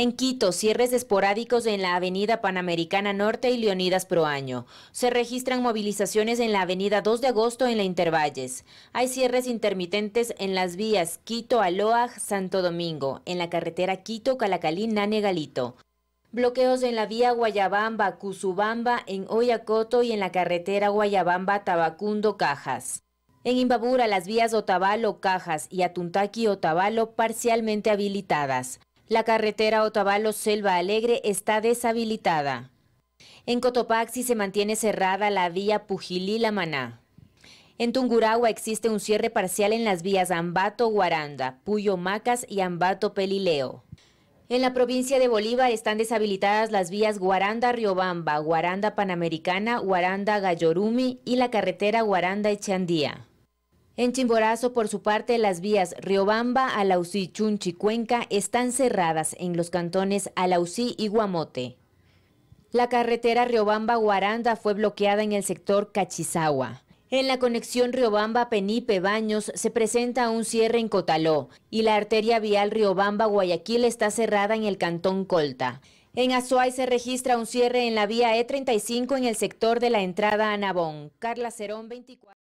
En Quito, cierres esporádicos en la Avenida Panamericana Norte y Leonidas Proaño. Se registran movilizaciones en la Avenida 2 de Agosto en la Intervalles. Hay cierres intermitentes en las vías Quito-Aloaj, Santo Domingo, en la carretera quito calacalí nane Bloqueos en la vía Guayabamba-Cuzubamba, en Oyacoto y en la carretera Guayabamba-Tabacundo-Cajas. En Imbabura, las vías Otavalo-Cajas y Atuntaqui-Otavalo parcialmente habilitadas. La carretera Otavalo-Selva Alegre está deshabilitada. En Cotopaxi se mantiene cerrada la vía Pujilí-La Maná. En Tunguragua existe un cierre parcial en las vías Ambato-Guaranda, Puyo-Macas y Ambato-Pelileo. En la provincia de Bolívar están deshabilitadas las vías Guaranda-Riobamba, Guaranda-Panamericana, Guaranda-Gallorumi y la carretera Guaranda-Echandía. En Chimborazo, por su parte, las vías Riobamba, Alausí, Chunchi, Cuenca están cerradas en los cantones Alausí y Guamote. La carretera Riobamba-Guaranda fue bloqueada en el sector Cachizagua. En la conexión Riobamba-Penipe-Baños se presenta un cierre en Cotaló y la arteria vial Riobamba-Guayaquil está cerrada en el cantón Colta. En Azuay se registra un cierre en la vía E35 en el sector de la entrada a Nabón. Carla Cerón, 24.